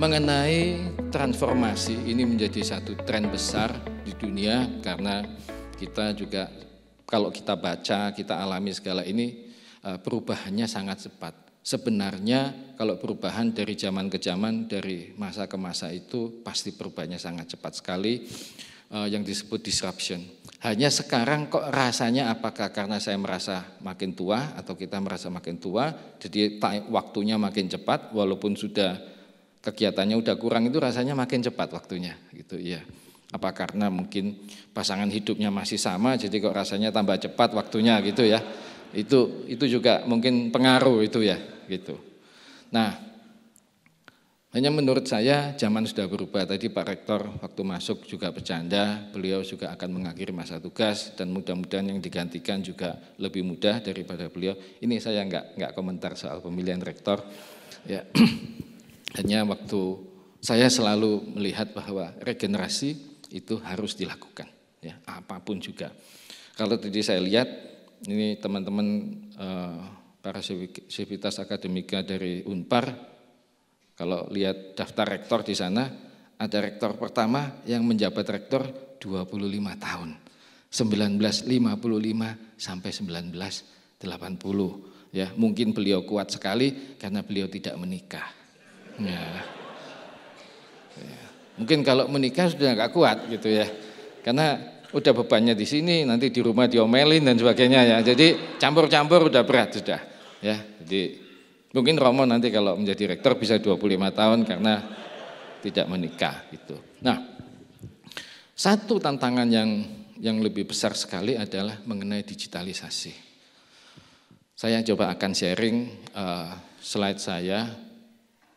mengenai transformasi ini menjadi satu tren besar di dunia karena kita juga kalau kita baca, kita alami segala ini eh, perubahannya sangat cepat. Sebenarnya kalau perubahan dari zaman ke zaman, dari masa ke masa itu pasti perubahannya sangat cepat sekali eh, yang disebut disruption. Hanya sekarang kok rasanya apakah karena saya merasa makin tua atau kita merasa makin tua, jadi waktunya makin cepat walaupun sudah kegiatannya udah kurang itu rasanya makin cepat waktunya gitu ya apa karena mungkin pasangan hidupnya masih sama jadi kok rasanya tambah cepat waktunya gitu ya itu itu juga mungkin pengaruh itu ya gitu nah hanya menurut saya zaman sudah berubah tadi Pak Rektor waktu masuk juga bercanda beliau juga akan mengakhiri masa tugas dan mudah-mudahan yang digantikan juga lebih mudah daripada beliau ini saya nggak nggak komentar soal pemilihan rektor ya Hanya waktu saya selalu melihat bahwa regenerasi itu harus dilakukan, ya apapun juga. Kalau tadi saya lihat ini teman-teman eh, para sivitas akademika dari Unpar, kalau lihat daftar rektor di sana ada rektor pertama yang menjabat rektor 25 tahun, 1955 sampai 1980. Ya, mungkin beliau kuat sekali karena beliau tidak menikah Ya. ya. Mungkin kalau menikah sudah nggak kuat gitu ya, karena udah bebannya di sini, nanti di rumah diomelin dan sebagainya ya. Jadi campur-campur udah berat sudah. Ya, jadi mungkin Romo nanti kalau menjadi rektor bisa 25 tahun karena tidak menikah gitu. Nah, satu tantangan yang yang lebih besar sekali adalah mengenai digitalisasi. Saya coba akan sharing uh, slide saya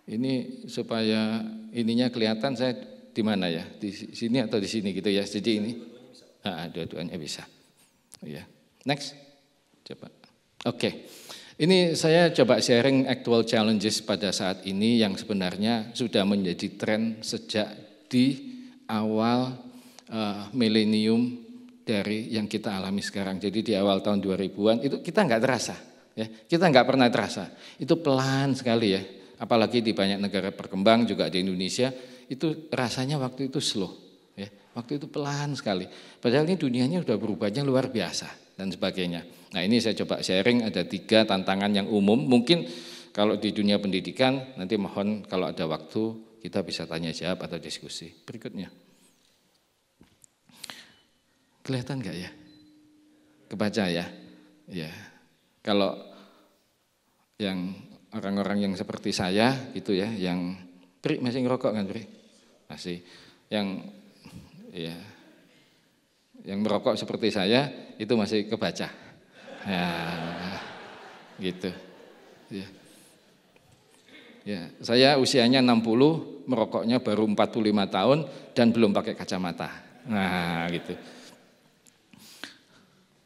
ini supaya ininya kelihatan saya di mana ya? Di sini atau di sini gitu ya? Jadi ini dua-duanya bisa. Ya. Next. Coba. Oke. Okay. Ini saya coba sharing actual challenges pada saat ini yang sebenarnya sudah menjadi tren sejak di awal uh, milenium dari yang kita alami sekarang. Jadi di awal tahun 2000-an itu kita nggak terasa, ya kita nggak pernah terasa. Itu pelan sekali ya apalagi di banyak negara berkembang juga di Indonesia itu rasanya waktu itu slow ya waktu itu pelan sekali padahal ini dunianya sudah berubahnya luar biasa dan sebagainya nah ini saya coba sharing ada tiga tantangan yang umum mungkin kalau di dunia pendidikan nanti mohon kalau ada waktu kita bisa tanya jawab atau diskusi berikutnya kelihatan nggak ya kebaca ya ya kalau yang orang-orang yang seperti saya gitu ya yang Pri masih ngerokok kan Pri? Masih. Yang ya yang merokok seperti saya itu masih kebaca. Ya, gitu. Ya. ya, saya usianya 60, merokoknya baru 45 tahun dan belum pakai kacamata. Nah, gitu.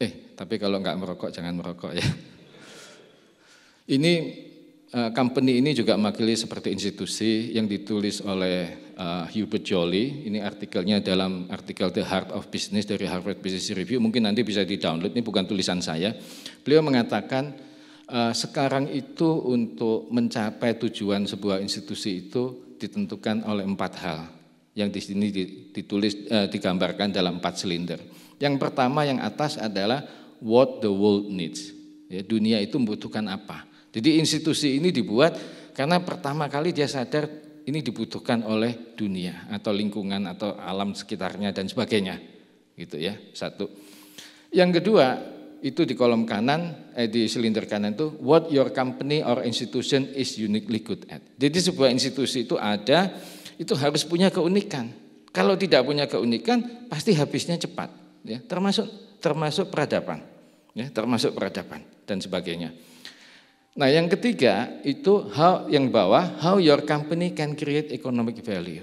Eh, tapi kalau nggak merokok jangan merokok ya. Ini Eh, company ini juga mewakili seperti institusi yang ditulis oleh uh, Hubert Jolly. Ini artikelnya dalam artikel The Heart of Business dari Harvard Business Review. Mungkin nanti bisa di-download, ini bukan tulisan saya. Beliau mengatakan uh, sekarang itu untuk mencapai tujuan sebuah institusi itu ditentukan oleh empat hal yang di sini ditulis uh, digambarkan dalam empat silinder. Yang pertama yang atas adalah what the world needs. Ya, dunia itu membutuhkan apa? Jadi institusi ini dibuat karena pertama kali dia sadar ini dibutuhkan oleh dunia atau lingkungan atau alam sekitarnya dan sebagainya. Gitu ya, satu. Yang kedua, itu di kolom kanan, eh, di silinder kanan itu what your company or institution is uniquely good at. Jadi sebuah institusi itu ada, itu harus punya keunikan. Kalau tidak punya keunikan, pasti habisnya cepat. Ya, termasuk termasuk peradaban, ya, termasuk peradaban dan sebagainya. Nah, yang ketiga itu how yang bawah how your company can create economic value.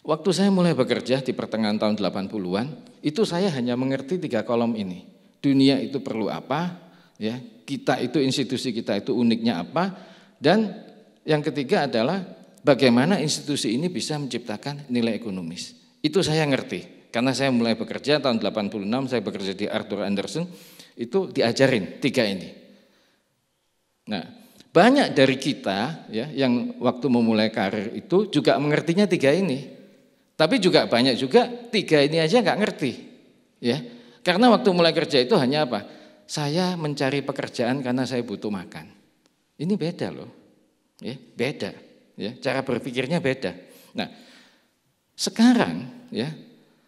Waktu saya mulai bekerja di pertengahan tahun 80-an, itu saya hanya mengerti tiga kolom ini. Dunia itu perlu apa, ya. Kita itu institusi kita itu uniknya apa dan yang ketiga adalah bagaimana institusi ini bisa menciptakan nilai ekonomis. Itu saya ngerti karena saya mulai bekerja tahun 86 saya bekerja di Arthur Anderson itu diajarin tiga ini Nah, banyak dari kita ya yang waktu memulai karir itu juga mengertinya tiga ini. Tapi juga banyak juga tiga ini aja nggak ngerti. Ya. Karena waktu mulai kerja itu hanya apa? Saya mencari pekerjaan karena saya butuh makan. Ini beda loh. Ya, beda. Ya, cara berpikirnya beda. Nah, sekarang ya,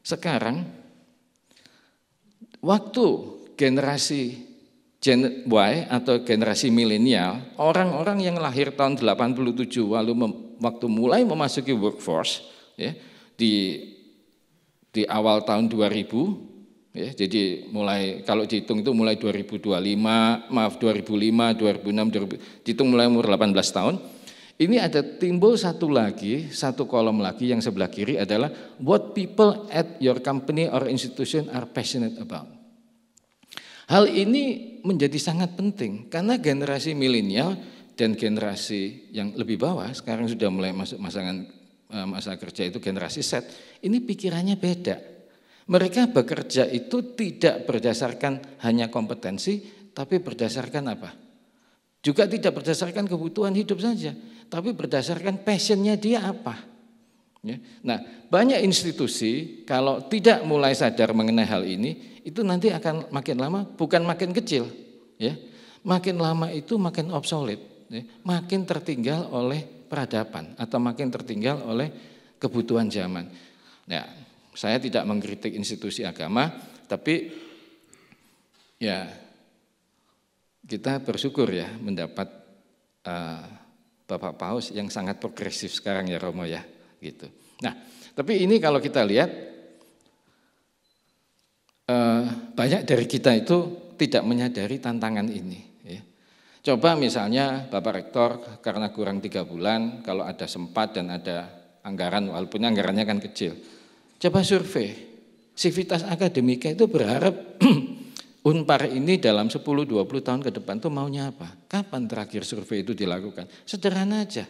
sekarang waktu generasi Gen Y atau generasi milenial, orang-orang yang lahir tahun 87 lalu mem, waktu mulai memasuki workforce ya, di di awal tahun 2000 ya, jadi mulai kalau dihitung itu mulai 2025, maaf 2005, 2006, 2000, dihitung mulai umur 18 tahun. Ini ada timbul satu lagi, satu kolom lagi yang sebelah kiri adalah what people at your company or institution are passionate about. Hal ini menjadi sangat penting karena generasi milenial dan generasi yang lebih bawah sekarang sudah mulai masuk masangan eh, masa kerja itu generasi set. ini pikirannya beda. Mereka bekerja itu tidak berdasarkan hanya kompetensi, tapi berdasarkan apa? Juga tidak berdasarkan kebutuhan hidup saja, tapi berdasarkan passionnya dia apa. Ya. Nah, banyak institusi kalau tidak mulai sadar mengenai hal ini, itu nanti akan makin lama bukan makin kecil ya makin lama itu makin obsolete ya. makin tertinggal oleh peradaban atau makin tertinggal oleh kebutuhan zaman ya saya tidak mengkritik institusi agama tapi ya kita bersyukur ya mendapat uh, Bapak Paus yang sangat progresif sekarang ya Romo ya gitu nah tapi ini kalau kita lihat Eh, banyak dari kita itu tidak menyadari tantangan ini. Ya. Coba misalnya Bapak Rektor karena kurang tiga bulan, kalau ada sempat dan ada anggaran, walaupun anggarannya kan kecil. Coba survei, sivitas akademika itu berharap Unpar ini dalam 10-20 tahun ke depan tuh maunya apa? Kapan terakhir survei itu dilakukan? Sederhana aja.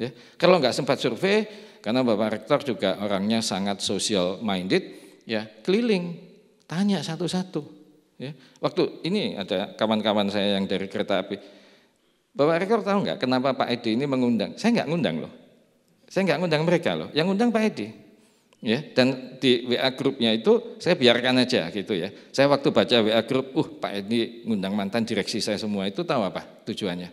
Ya, kalau nggak sempat survei, karena Bapak Rektor juga orangnya sangat social minded, ya keliling Tanya satu-satu. Ya. Waktu ini ada kawan-kawan saya yang dari kereta api. Bapak rekor tahu nggak kenapa Pak Edi ini mengundang? Saya nggak ngundang loh. Saya nggak ngundang mereka loh. Yang ngundang Pak Edi. Ya, dan di WA grupnya itu saya biarkan aja gitu ya. Saya waktu baca WA grup, uh Pak Edi ngundang mantan direksi saya semua itu tahu apa tujuannya?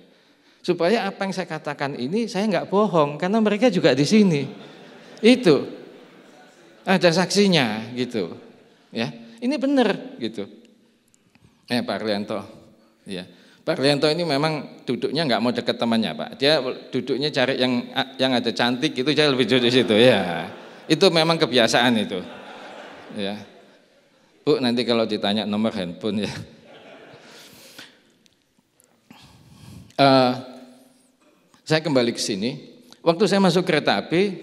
Supaya apa yang saya katakan ini saya nggak bohong karena mereka juga di sini. Itu ada saksinya gitu. Ya ini benar gitu. Eh Pak Rianto, ya. Pak Rianto ini memang duduknya nggak mau deket temannya Pak. Dia duduknya cari yang yang ada cantik itu jadi lebih duduk situ ya. Itu memang kebiasaan itu. Ya. Bu nanti kalau ditanya nomor handphone ya. Uh, saya kembali ke sini. Waktu saya masuk kereta api,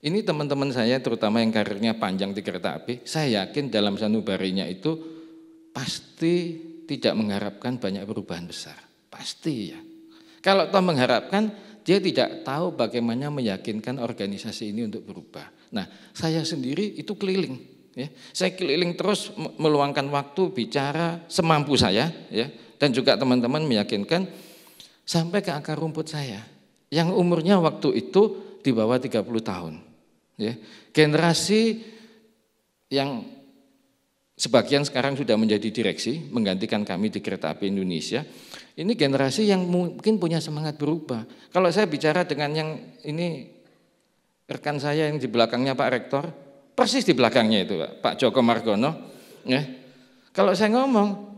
ini teman-teman saya terutama yang karirnya panjang di kereta api, saya yakin dalam sanubarinya itu pasti tidak mengharapkan banyak perubahan besar. Pasti ya. Kalau toh mengharapkan, dia tidak tahu bagaimana meyakinkan organisasi ini untuk berubah. Nah, saya sendiri itu keliling. Ya. Saya keliling terus meluangkan waktu bicara semampu saya, ya, dan juga teman-teman meyakinkan sampai ke akar rumput saya, yang umurnya waktu itu di bawah 30 tahun. Ya. Generasi yang sebagian sekarang sudah menjadi direksi, menggantikan kami di kereta api Indonesia, ini generasi yang mungkin punya semangat berubah. Kalau saya bicara dengan yang ini rekan saya yang di belakangnya Pak Rektor, persis di belakangnya itu Pak, Pak Joko Margono, ya. Kalau saya ngomong,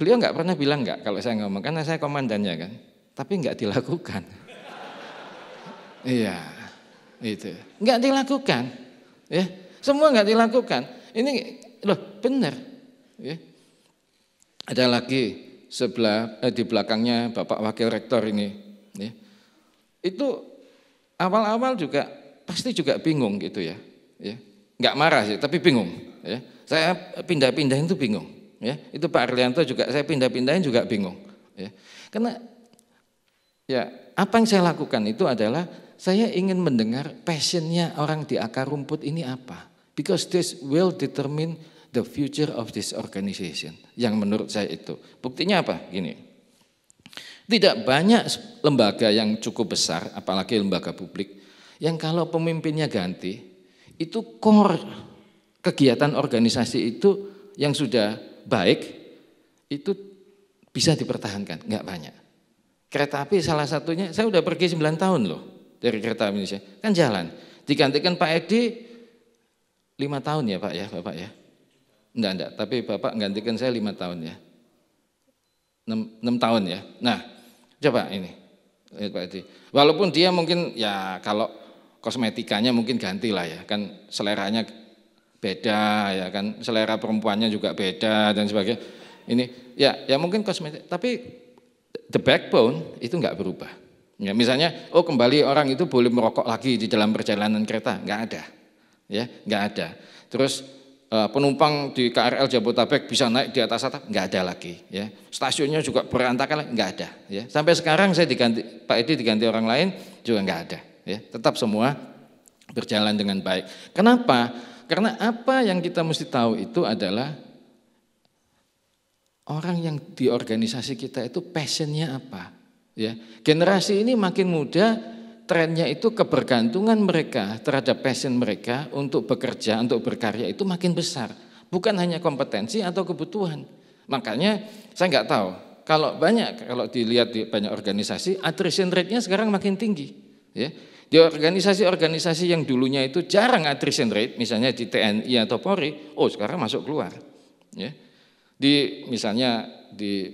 Beliau nggak pernah bilang nggak kalau saya ngomong, karena saya komandannya kan. Tapi nggak dilakukan. iya. Gitu. Enggak dilakukan. Ya. Semua enggak dilakukan. Ini loh benar. Ya. Ada lagi sebelah eh, di belakangnya Bapak Wakil Rektor ini. Ya. Itu awal-awal juga pasti juga bingung gitu ya. Ya. Enggak marah sih, tapi bingung, ya. Saya pindah-pindahin itu bingung, ya. Itu Pak Arlianto juga saya pindah-pindahin juga bingung, ya. Karena ya apa yang saya lakukan itu adalah saya ingin mendengar passionnya orang di akar rumput ini apa. Because this will determine the future of this organization. Yang menurut saya itu. Buktinya apa? Gini. Tidak banyak lembaga yang cukup besar, apalagi lembaga publik, yang kalau pemimpinnya ganti, itu core kegiatan organisasi itu yang sudah baik, itu bisa dipertahankan, Enggak banyak. Kereta api salah satunya, saya udah pergi 9 tahun loh dari kereta api Indonesia. Kan jalan. Digantikan Pak Edi 5 tahun ya Pak ya, Bapak ya. Enggak, enggak, tapi Bapak gantikan saya 5 tahun ya. 6, 6 tahun ya. Nah, coba ini. Lihat Pak Edi. Walaupun dia mungkin ya kalau kosmetikanya mungkin ganti lah ya, kan seleranya beda ya kan selera perempuannya juga beda dan sebagainya ini ya ya mungkin kosmetik tapi the backbone itu nggak berubah. Ya, misalnya, oh kembali orang itu boleh merokok lagi di dalam perjalanan kereta, nggak ada, ya nggak ada. Terus eh, penumpang di KRL Jabodetabek bisa naik di atas atap, nggak ada lagi, ya. Stasiunnya juga berantakan, nggak ada, ya. Sampai sekarang saya diganti, Pak Edi diganti orang lain juga nggak ada, ya. Tetap semua berjalan dengan baik. Kenapa? Karena apa yang kita mesti tahu itu adalah orang yang di organisasi kita itu passionnya apa. Ya, generasi ini makin muda, trennya itu kebergantungan mereka terhadap passion mereka untuk bekerja, untuk berkarya itu makin besar. Bukan hanya kompetensi atau kebutuhan. Makanya saya nggak tahu, kalau banyak, kalau dilihat di banyak organisasi, attrition rate-nya sekarang makin tinggi. Ya. Di organisasi-organisasi yang dulunya itu jarang attrition rate, misalnya di TNI atau Polri, oh sekarang masuk keluar. Ya. Di misalnya di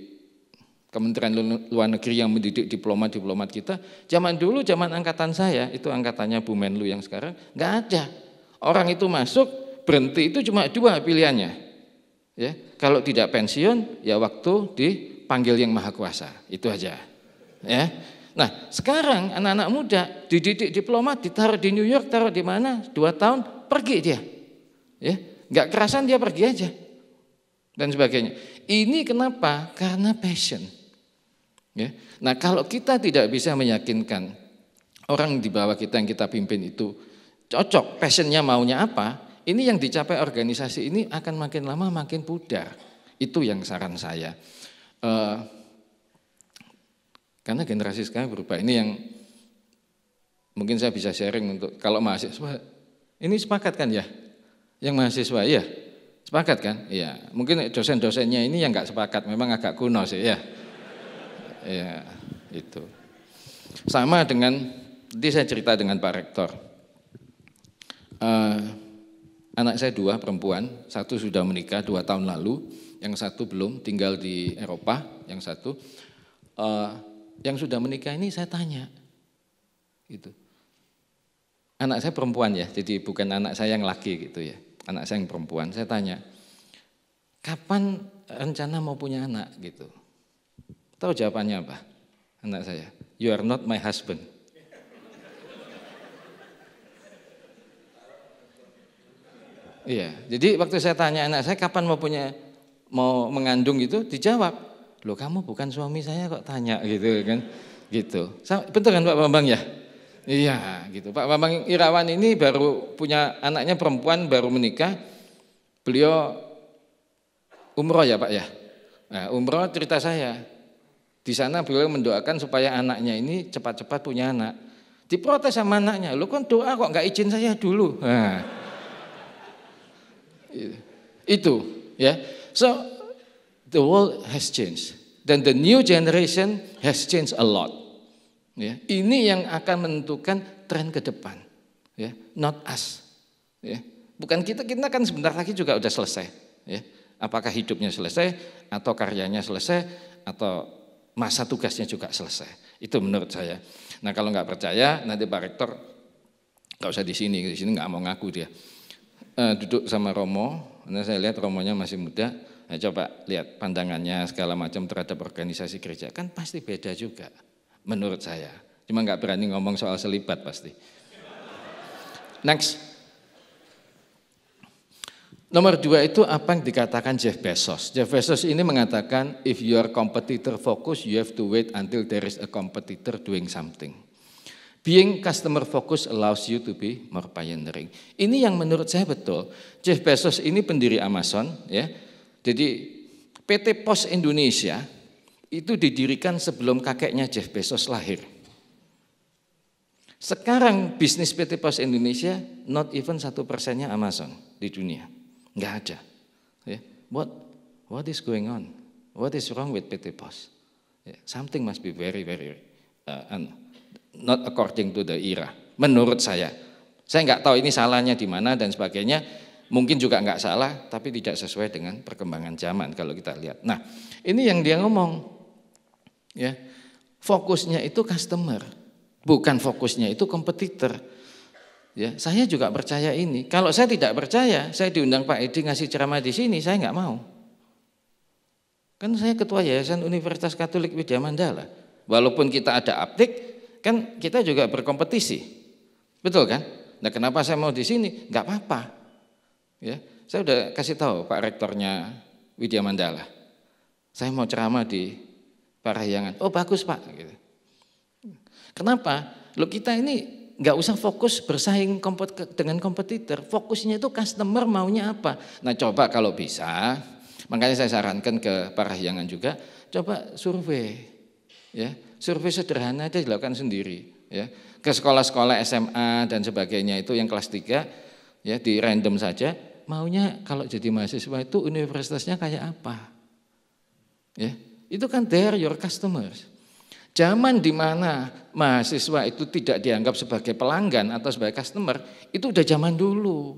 Kementerian Luar Negeri yang mendidik diplomat-diplomat kita, zaman dulu, zaman angkatan saya, itu angkatannya Bu Menlu yang sekarang, nggak ada. Orang itu masuk, berhenti itu cuma dua pilihannya. Ya, kalau tidak pensiun, ya waktu dipanggil yang maha kuasa, itu aja. Ya, Nah, sekarang anak-anak muda dididik diplomat, ditaruh di New York, taruh di mana, dua tahun, pergi dia. Ya, nggak kerasan dia pergi aja dan sebagainya. Ini kenapa? Karena passion. Ya. Nah, kalau kita tidak bisa meyakinkan orang di bawah kita yang kita pimpin itu cocok passionnya maunya apa, ini yang dicapai organisasi ini akan makin lama makin pudar. Itu yang saran saya. Uh, karena generasi sekarang berubah. Ini yang mungkin saya bisa sharing untuk kalau mahasiswa ini sepakat kan ya? Yang mahasiswa iya. Sepakat kan? Iya. Mungkin dosen-dosennya ini yang nggak sepakat, memang agak kuno sih ya. Iya, itu. Sama dengan, tadi saya cerita dengan Pak Rektor. Uh, anak saya dua perempuan, satu sudah menikah dua tahun lalu, yang satu belum, tinggal di Eropa, yang satu. Uh, yang sudah menikah ini saya tanya, gitu. Anak saya perempuan ya, jadi bukan anak saya yang laki gitu ya anak saya yang perempuan, saya tanya, kapan rencana mau punya anak gitu? Tahu jawabannya apa? Anak saya, you are not my husband. Iya, jadi waktu saya tanya anak saya kapan mau punya mau mengandung itu dijawab, "Loh, kamu bukan suami saya kok tanya." gitu kan. Gitu. Betul kan Pak Bambang ya? Iya, gitu. Pak Bambang Irawan ini baru punya anaknya perempuan baru menikah. Beliau umroh ya, Pak ya. Nah, umroh cerita saya. Di sana beliau mendoakan supaya anaknya ini cepat-cepat punya anak. Diprotes sama anaknya, lu kan doa kok nggak izin saya dulu. Nah. Itu, ya. So the world has changed. Then the new generation has changed a lot. Ya, ini yang akan menentukan tren ke depan. Ya, not us. Ya, bukan kita, kita kan sebentar lagi juga udah selesai. Ya, apakah hidupnya selesai, atau karyanya selesai, atau masa tugasnya juga selesai. Itu menurut saya. Nah kalau nggak percaya, nanti Pak Rektor nggak usah di sini, di sini nggak mau ngaku dia. E, duduk sama Romo, nah saya lihat Romonya masih muda, nah, coba lihat pandangannya segala macam terhadap organisasi gereja, kan pasti beda juga menurut saya. Cuma nggak berani ngomong soal selibat pasti. Next. Nomor dua itu apa yang dikatakan Jeff Bezos. Jeff Bezos ini mengatakan, if you are competitor focus, you have to wait until there is a competitor doing something. Being customer focus allows you to be more pioneering. Ini yang menurut saya betul. Jeff Bezos ini pendiri Amazon, ya. Jadi PT Pos Indonesia itu didirikan sebelum kakeknya Jeff Bezos lahir. Sekarang bisnis PT Pos Indonesia not even satu persennya Amazon di dunia, nggak ada. Ya, what what is going on? What is wrong with PT Pos? Ya, something must be very very uh, not according to the era. Menurut saya, saya nggak tahu ini salahnya di mana dan sebagainya. Mungkin juga nggak salah, tapi tidak sesuai dengan perkembangan zaman kalau kita lihat. Nah, ini yang dia ngomong. Ya. Fokusnya itu customer, bukan fokusnya itu kompetitor. Ya, saya juga percaya ini. Kalau saya tidak percaya, saya diundang Pak Edi ngasih ceramah di sini, saya nggak mau. Kan saya ketua Yayasan Universitas Katolik Widya Mandala. Walaupun kita ada aptik, kan kita juga berkompetisi. Betul kan? Nah, kenapa saya mau di sini? Nggak apa-apa. Ya, saya udah kasih tahu Pak Rektornya Widya Mandala. Saya mau ceramah di parahyangan. Oh bagus pak. Gitu. Kenapa? Lo kita ini nggak usah fokus bersaing kompet dengan kompetitor. Fokusnya itu customer maunya apa. Nah coba kalau bisa, makanya saya sarankan ke parahyangan juga, coba survei. Ya, survei sederhana aja dilakukan sendiri. Ya, ke sekolah-sekolah SMA dan sebagainya itu yang kelas 3 ya di random saja maunya kalau jadi mahasiswa itu universitasnya kayak apa ya itu kan they're your customers. Zaman di mana mahasiswa itu tidak dianggap sebagai pelanggan atau sebagai customer, itu udah zaman dulu.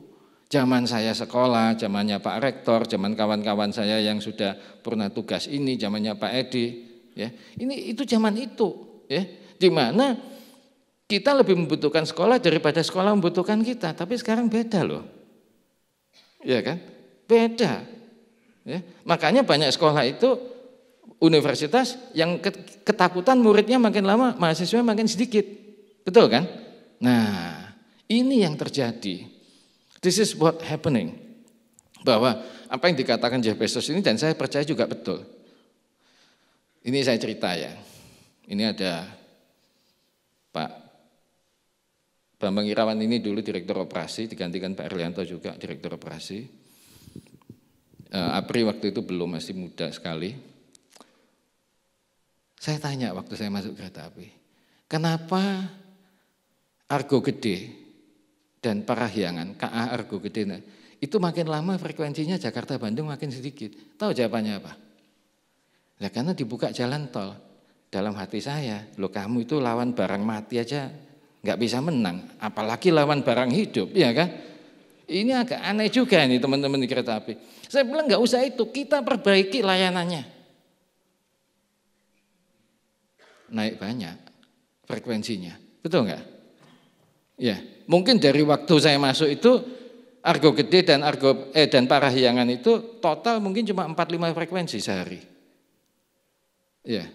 Zaman saya sekolah, zamannya Pak Rektor, zaman kawan-kawan saya yang sudah pernah tugas ini, zamannya Pak Edi, ya. Ini itu zaman itu, ya. Di mana kita lebih membutuhkan sekolah daripada sekolah membutuhkan kita, tapi sekarang beda loh. Ya kan? Beda. Ya. Makanya banyak sekolah itu universitas yang ketakutan muridnya makin lama, mahasiswa makin sedikit. Betul kan? Nah, ini yang terjadi. This is what happening. Bahwa apa yang dikatakan Jeff Bezos ini dan saya percaya juga betul. Ini saya cerita ya. Ini ada Pak Bambang Irawan ini dulu direktur operasi, digantikan Pak Erlianto juga direktur operasi. Uh, Apri waktu itu belum masih muda sekali. Saya tanya waktu saya masuk kereta api, kenapa argo gede dan parahyangan, KA argo gede, nah, itu makin lama frekuensinya Jakarta-Bandung makin sedikit. Tahu jawabannya apa? Ya karena dibuka jalan tol. Dalam hati saya, lo kamu itu lawan barang mati aja nggak bisa menang, apalagi lawan barang hidup, ya kan? Ini agak aneh juga nih teman-teman di kereta api. Saya bilang nggak usah itu, kita perbaiki layanannya. naik banyak frekuensinya. Betul nggak? Ya, mungkin dari waktu saya masuk itu argo gede dan argo eh dan parahyangan itu total mungkin cuma 4-5 frekuensi sehari. Ya.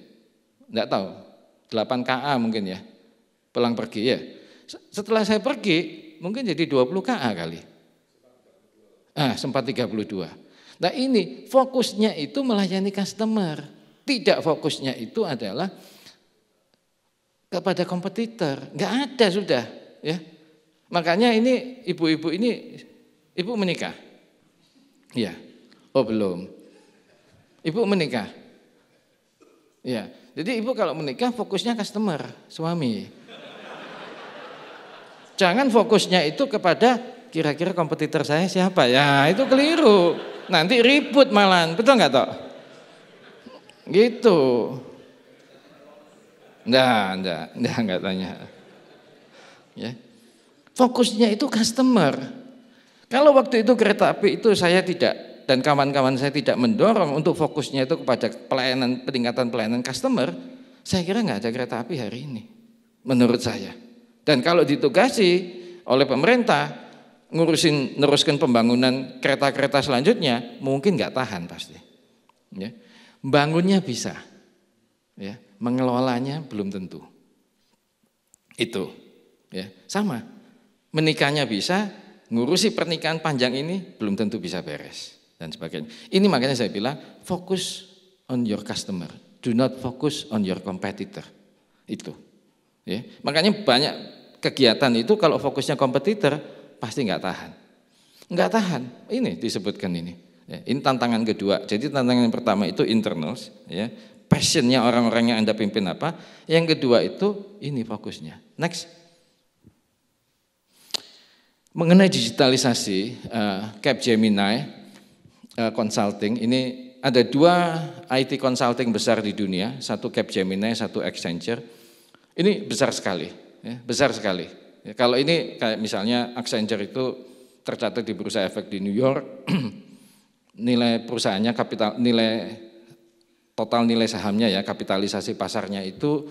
Enggak tahu. 8 KA mungkin ya. Pulang pergi ya. Setelah saya pergi mungkin jadi 20 KA kali. Ah, sempat 32. Nah, ini fokusnya itu melayani customer. Tidak fokusnya itu adalah kepada kompetitor. Nggak ada sudah, ya. Makanya ini ibu-ibu ini ibu menikah. Ya. Oh, belum. Ibu menikah. Ya. Jadi ibu kalau menikah fokusnya customer, suami. Jangan fokusnya itu kepada kira-kira kompetitor saya siapa. Ya, itu keliru. Nanti ribut malahan, betul nggak toh? Gitu. Enggak, enggak, enggak, enggak tanya. Ya. Fokusnya itu customer. Kalau waktu itu kereta api itu saya tidak dan kawan-kawan saya tidak mendorong untuk fokusnya itu kepada pelayanan peningkatan pelayanan customer, saya kira nggak ada kereta api hari ini, menurut saya. Dan kalau ditugasi oleh pemerintah ngurusin neruskan pembangunan kereta-kereta selanjutnya, mungkin nggak tahan pasti. Ya. Bangunnya bisa, ya mengelolanya belum tentu. Itu ya, sama. Menikahnya bisa, ngurusi pernikahan panjang ini belum tentu bisa beres dan sebagainya. Ini makanya saya bilang fokus on your customer, do not focus on your competitor. Itu. Ya. Makanya banyak kegiatan itu kalau fokusnya kompetitor pasti nggak tahan. Nggak tahan. Ini disebutkan ini. Ya, ini tantangan kedua. Jadi tantangan yang pertama itu internals, ya, passionnya orang-orang yang Anda pimpin apa. Yang kedua itu ini fokusnya. Next. Mengenai digitalisasi, uh, Capgemini uh, Consulting, ini ada dua IT consulting besar di dunia, satu Capgemini, satu Accenture. Ini besar sekali, ya, besar sekali. Ya, kalau ini kayak misalnya Accenture itu tercatat di bursa efek di New York, nilai perusahaannya kapital nilai total nilai sahamnya ya kapitalisasi pasarnya itu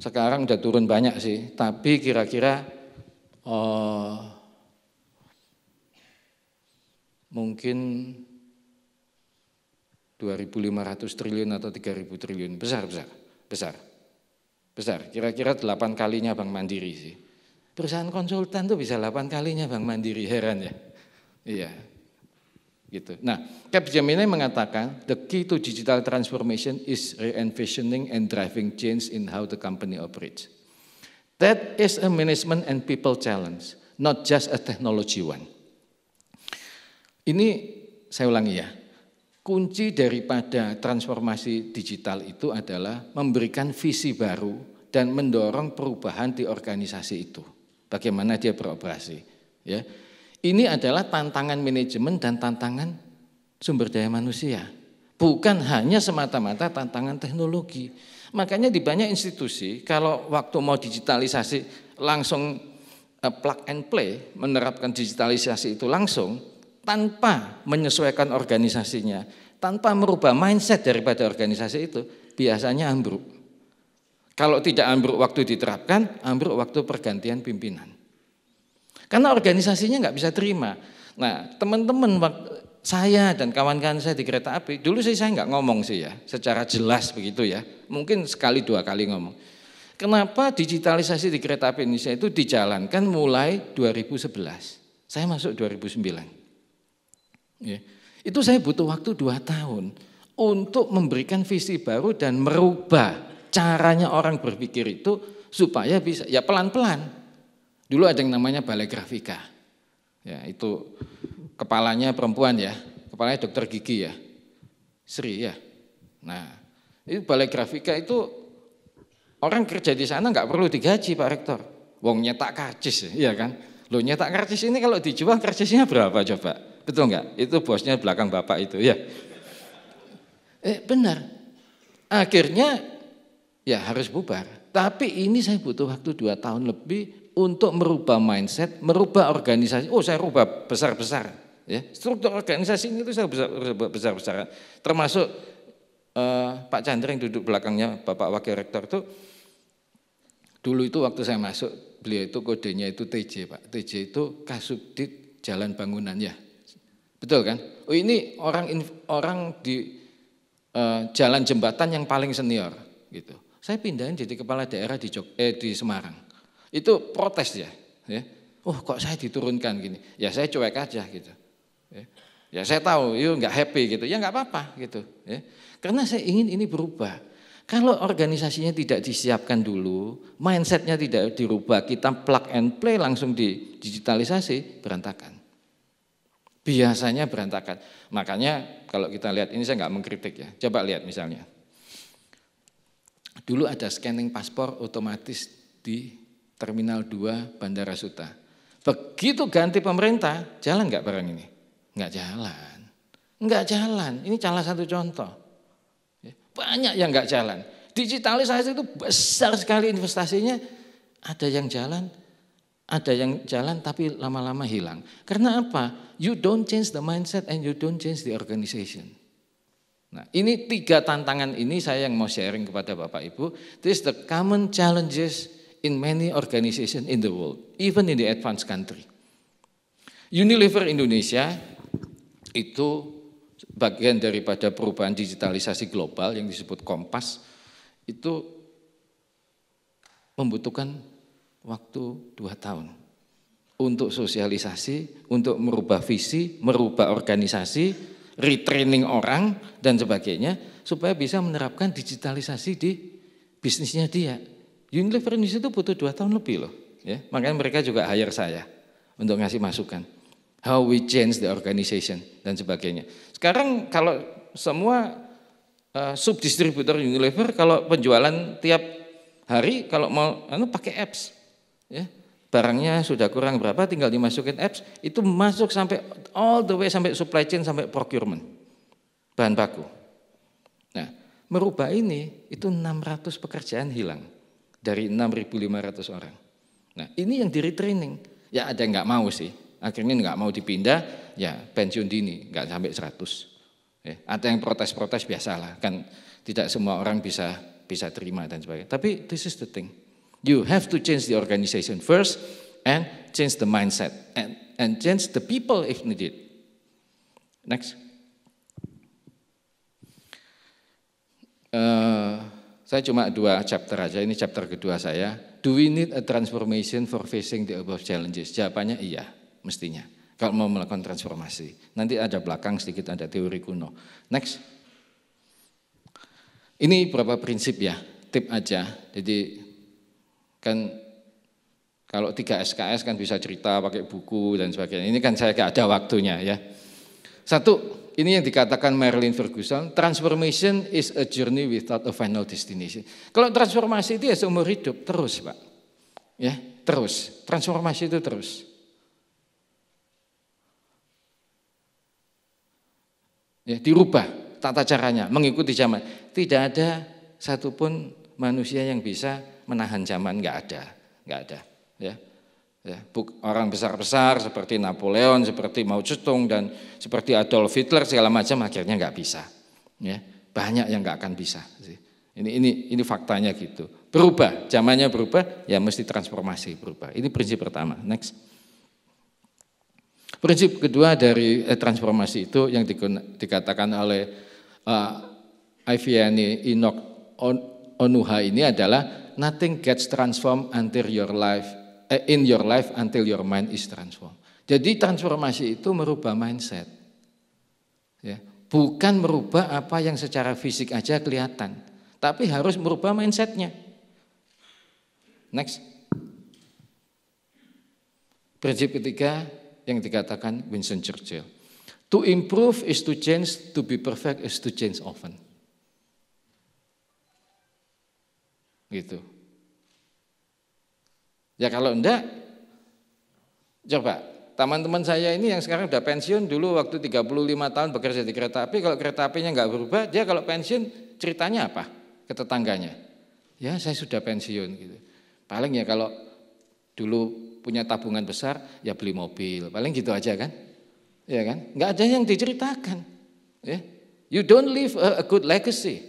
sekarang udah turun banyak sih tapi kira-kira oh, mungkin 2.500 triliun atau 3.000 triliun besar besar besar besar kira-kira 8 kalinya Bank Mandiri sih perusahaan konsultan tuh bisa 8 kalinya Bank Mandiri heran ya iya gitu. Nah, Capgemini mengatakan the key to digital transformation is re-envisioning and driving change in how the company operates. That is a management and people challenge, not just a technology one. Ini saya ulangi ya. Kunci daripada transformasi digital itu adalah memberikan visi baru dan mendorong perubahan di organisasi itu. Bagaimana dia beroperasi, ya. Ini adalah tantangan manajemen dan tantangan sumber daya manusia. Bukan hanya semata-mata tantangan teknologi. Makanya di banyak institusi kalau waktu mau digitalisasi langsung eh, plug and play, menerapkan digitalisasi itu langsung tanpa menyesuaikan organisasinya, tanpa merubah mindset daripada organisasi itu, biasanya ambruk. Kalau tidak ambruk waktu diterapkan, ambruk waktu pergantian pimpinan. Karena organisasinya nggak bisa terima. Nah, teman-teman saya dan kawan-kawan saya di kereta api, dulu sih saya nggak ngomong sih ya, secara jelas begitu ya. Mungkin sekali dua kali ngomong. Kenapa digitalisasi di kereta api Indonesia itu dijalankan mulai 2011? Saya masuk 2009. Ya. Itu saya butuh waktu dua tahun untuk memberikan visi baru dan merubah caranya orang berpikir itu supaya bisa, ya pelan-pelan. Dulu ada yang namanya balai grafika. Ya, itu kepalanya perempuan ya, kepalanya dokter gigi ya. Sri ya. Nah, itu balai grafika itu orang kerja di sana nggak perlu digaji Pak Rektor. Wong nyetak karcis, iya kan? Lo nyetak karcis ini kalau dijual karcisnya berapa coba? Betul nggak? Itu bosnya belakang bapak itu ya. Eh benar. Akhirnya ya harus bubar. Tapi ini saya butuh waktu dua tahun lebih untuk merubah mindset, merubah organisasi. Oh, saya rubah besar-besar, ya. Struktur organisasi itu saya besar-besar. Termasuk eh, Pak Chandra yang duduk belakangnya Bapak Wakil Rektor itu dulu itu waktu saya masuk beliau itu kodenya itu TJ Pak. TJ itu Kasubdit Jalan Bangunan ya. Betul kan? Oh ini orang orang di eh, jalan jembatan yang paling senior gitu. Saya pindahin jadi kepala daerah di Jog, eh, di Semarang itu protes dia. Ya. Oh kok saya diturunkan gini? Ya saya cuek aja gitu. Ya, ya saya tahu yuk nggak happy gitu. Ya nggak apa-apa gitu. Ya. Karena saya ingin ini berubah. Kalau organisasinya tidak disiapkan dulu, mindsetnya tidak dirubah, kita plug and play langsung di digitalisasi, berantakan. Biasanya berantakan. Makanya kalau kita lihat, ini saya nggak mengkritik ya, coba lihat misalnya. Dulu ada scanning paspor otomatis di Terminal 2 Bandara Suta. Begitu ganti pemerintah, jalan nggak barang ini? Nggak jalan. Nggak jalan, ini salah satu contoh. Ya, banyak yang nggak jalan. Digitalisasi itu besar sekali investasinya. Ada yang jalan, ada yang jalan tapi lama-lama hilang. Karena apa? You don't change the mindset and you don't change the organization. Nah, ini tiga tantangan ini saya yang mau sharing kepada Bapak Ibu. This is the common challenges in many organizations in the world, even in the advanced country. Unilever Indonesia itu bagian daripada perubahan digitalisasi global yang disebut Kompas itu membutuhkan waktu dua tahun untuk sosialisasi, untuk merubah visi, merubah organisasi, retraining orang dan sebagainya supaya bisa menerapkan digitalisasi di bisnisnya dia. Unilever Indonesia itu butuh dua tahun lebih loh. Ya, makanya mereka juga hire saya untuk ngasih masukan. How we change the organization dan sebagainya. Sekarang kalau semua uh, eh, distributor Unilever kalau penjualan tiap hari kalau mau anu pakai apps. Ya, barangnya sudah kurang berapa tinggal dimasukin apps itu masuk sampai all the way sampai supply chain sampai procurement bahan baku. Nah, merubah ini itu 600 pekerjaan hilang dari 6.500 orang. Nah ini yang di retraining. Ya ada yang nggak mau sih. Akhirnya nggak mau dipindah, ya pensiun dini, nggak sampai 100. Ya, ada yang protes-protes biasalah, kan tidak semua orang bisa bisa terima dan sebagainya. Tapi this is the thing. You have to change the organization first and change the mindset and, and change the people if needed. Next. Uh, saya cuma dua chapter aja, ini chapter kedua saya. Do we need a transformation for facing the above challenges? Jawabannya iya, mestinya. Kalau mau melakukan transformasi. Nanti ada belakang sedikit ada teori kuno. Next. Ini beberapa prinsip ya, tip aja. Jadi kan kalau tiga SKS kan bisa cerita pakai buku dan sebagainya. Ini kan saya gak ada waktunya ya. Satu, ini yang dikatakan Marilyn Ferguson, transformation is a journey without a final destination. Kalau transformasi itu ya seumur hidup, terus Pak. Ya, terus. Transformasi itu terus. Ya, dirubah tata caranya, mengikuti zaman. Tidak ada satupun manusia yang bisa menahan zaman, nggak ada, nggak ada. Ya, Ya, orang besar-besar seperti Napoleon, seperti Mao Zedong dan seperti Adolf Hitler segala macam akhirnya nggak bisa. Ya, banyak yang nggak akan bisa. Ini ini ini faktanya gitu. Berubah, zamannya berubah, ya mesti transformasi berubah. Ini prinsip pertama. Next. Prinsip kedua dari eh, transformasi itu yang dikatakan oleh uh, eh, Iviani Inok Onuha ini adalah nothing gets transformed until your life Eh, in your life until your mind is transformed. Jadi transformasi itu merubah mindset. Ya, bukan merubah apa yang secara fisik aja kelihatan, tapi harus merubah mindsetnya. Next. Prinsip ketiga yang dikatakan Winston Churchill. To improve is to change, to be perfect is to change often. Gitu. Ya kalau enggak, coba teman-teman saya ini yang sekarang udah pensiun dulu waktu 35 tahun bekerja di kereta api, kalau kereta apinya enggak berubah, dia kalau pensiun ceritanya apa ke tetangganya? Ya saya sudah pensiun gitu. Paling ya kalau dulu punya tabungan besar ya beli mobil, paling gitu aja kan? Ya kan? Enggak ada yang diceritakan. Ya. You don't leave a, good legacy.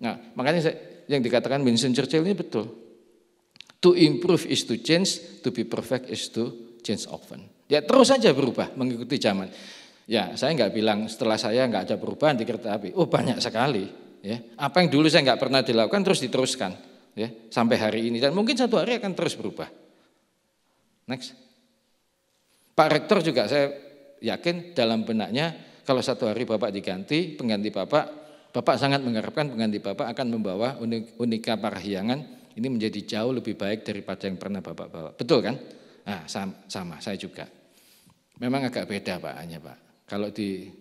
Nah, makanya yang dikatakan Winston Churchill ini betul. To improve is to change, to be perfect is to change often. Ya terus saja berubah mengikuti zaman. Ya saya nggak bilang setelah saya nggak ada perubahan di kereta api. Oh banyak sekali. Ya apa yang dulu saya nggak pernah dilakukan terus diteruskan. Ya sampai hari ini dan mungkin satu hari akan terus berubah. Next. Pak Rektor juga saya yakin dalam benaknya kalau satu hari Bapak diganti, pengganti Bapak, Bapak sangat mengharapkan pengganti Bapak akan membawa unik, unika parahyangan ini menjadi jauh lebih baik daripada yang pernah Bapak bawa. Betul kan? Nah, sama, sama saya juga. Memang agak beda Pak, hanya Pak. Kalau di